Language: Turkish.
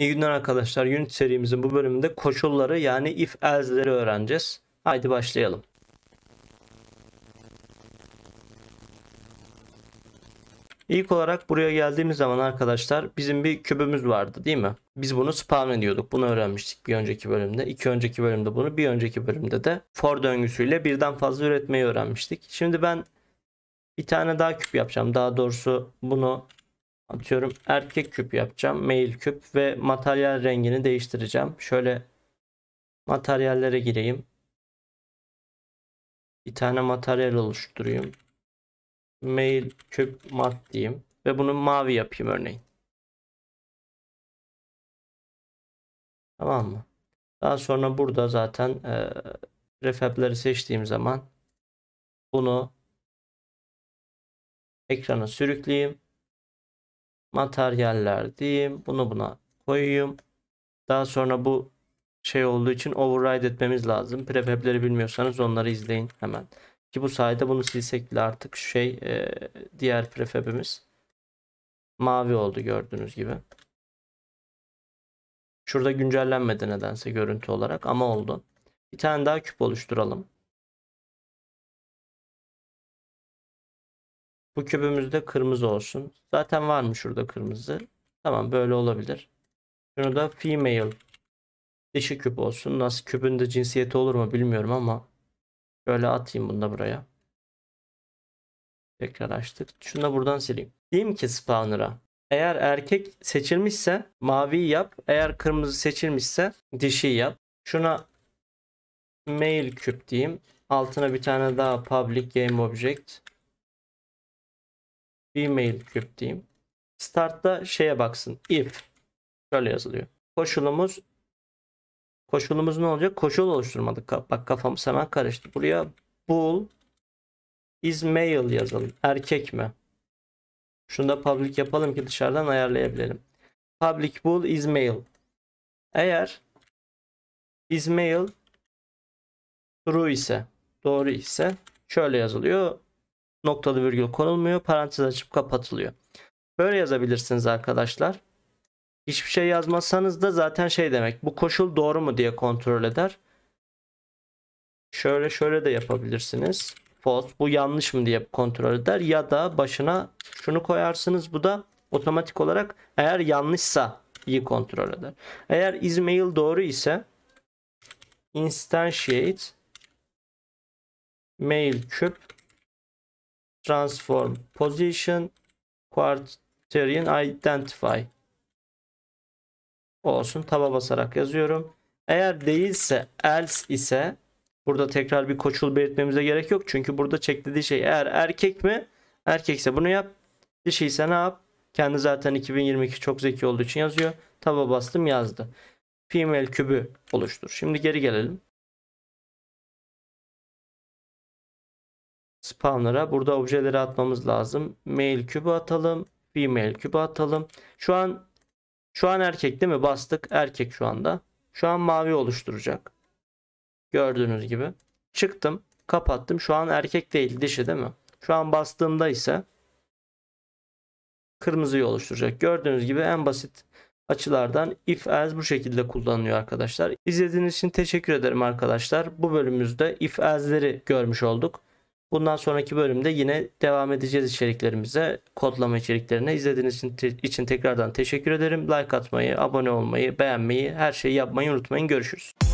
İyi günler arkadaşlar. Unit serimizin bu bölümünde koşulları yani if else'leri öğreneceğiz. Haydi başlayalım. İlk olarak buraya geldiğimiz zaman arkadaşlar bizim bir kübümüz vardı değil mi? Biz bunu spawn ediyorduk. Bunu öğrenmiştik bir önceki bölümde. iki önceki bölümde bunu bir önceki bölümde de for döngüsüyle birden fazla üretmeyi öğrenmiştik. Şimdi ben bir tane daha küp yapacağım. Daha doğrusu bunu Atıyorum erkek küp yapacağım. Mail küp ve materyal rengini değiştireceğim. Şöyle materyallere gireyim. Bir tane materyal oluşturayım. Mail küp mat diyeyim. Ve bunu mavi yapayım örneğin. Tamam mı? Daha sonra burada zaten e, refab'leri seçtiğim zaman bunu ekrana sürükleyeyim materyaller diyeyim. Bunu buna koyayım. Daha sonra bu şey olduğu için override etmemiz lazım. Prefab'leri bilmiyorsanız onları izleyin hemen. Ki bu sayede bunu silsek bile artık şey e, diğer prefab'imiz mavi oldu gördüğünüz gibi. Şurada güncellenmedi nedense görüntü olarak ama oldu. Bir tane daha küp oluşturalım. Bu kübümüz de kırmızı olsun. Zaten var mı şurada kırmızı? Tamam böyle olabilir. Şunu da female dişi küp olsun. Nasıl küpün de cinsiyeti olur mu bilmiyorum ama böyle atayım bunu da buraya. Tekrar açtık. Şunu da buradan sileyim. Diyeyim ki spawner'a. Eğer erkek seçilmişse mavi yap. Eğer kırmızı seçilmişse dişi yap. Şuna male küp diyeyim. Altına bir tane daha public game object. Female küp diyeyim. Start'ta şeye baksın. If. Şöyle yazılıyor. Koşulumuz koşulumuz ne olacak? Koşul oluşturmadık. Bak kafamız hemen karıştı. Buraya bull is male yazalım. Erkek mi? Şunu da public yapalım ki dışarıdan ayarlayabilelim. Public bool is male. Eğer is male true ise doğru ise şöyle yazılıyor noktalı virgül konulmuyor. Parantez açıp kapatılıyor. Böyle yazabilirsiniz arkadaşlar. Hiçbir şey yazmazsanız da zaten şey demek. Bu koşul doğru mu diye kontrol eder. Şöyle şöyle de yapabilirsiniz. False bu yanlış mı diye kontrol eder. Ya da başına şunu koyarsınız. Bu da otomatik olarak eğer yanlışsa iyi kontrol eder. Eğer ismail doğru ise instantiate mail küp transform position quaternion identify olsun taba basarak yazıyorum. Eğer değilse else ise burada tekrar bir koşul belirtmemize gerek yok. Çünkü burada çektiği şey eğer erkek mi erkekse bunu yap. Dişi ise ne yap? Kendi zaten 2022 çok zeki olduğu için yazıyor. Taba bastım yazdı. Female kübü oluştur. Şimdi geri gelelim. spamlara burada objeleri atmamız lazım. Mail kübü atalım. Female kübü atalım. Şu an şu an erkek değil mi? Bastık. Erkek şu anda. Şu an mavi oluşturacak. Gördüğünüz gibi. Çıktım. Kapattım. Şu an erkek değil dişi değil mi? Şu an bastığımda ise kırmızıyı oluşturacak. Gördüğünüz gibi en basit açılardan if else bu şekilde kullanılıyor arkadaşlar. İzlediğiniz için teşekkür ederim arkadaşlar. Bu bölümümüzde if else'leri görmüş olduk. Bundan sonraki bölümde yine devam edeceğiz içeriklerimize, kodlama içeriklerine. İzlediğiniz için, te için tekrardan teşekkür ederim. Like atmayı, abone olmayı, beğenmeyi, her şeyi yapmayı unutmayın. Görüşürüz.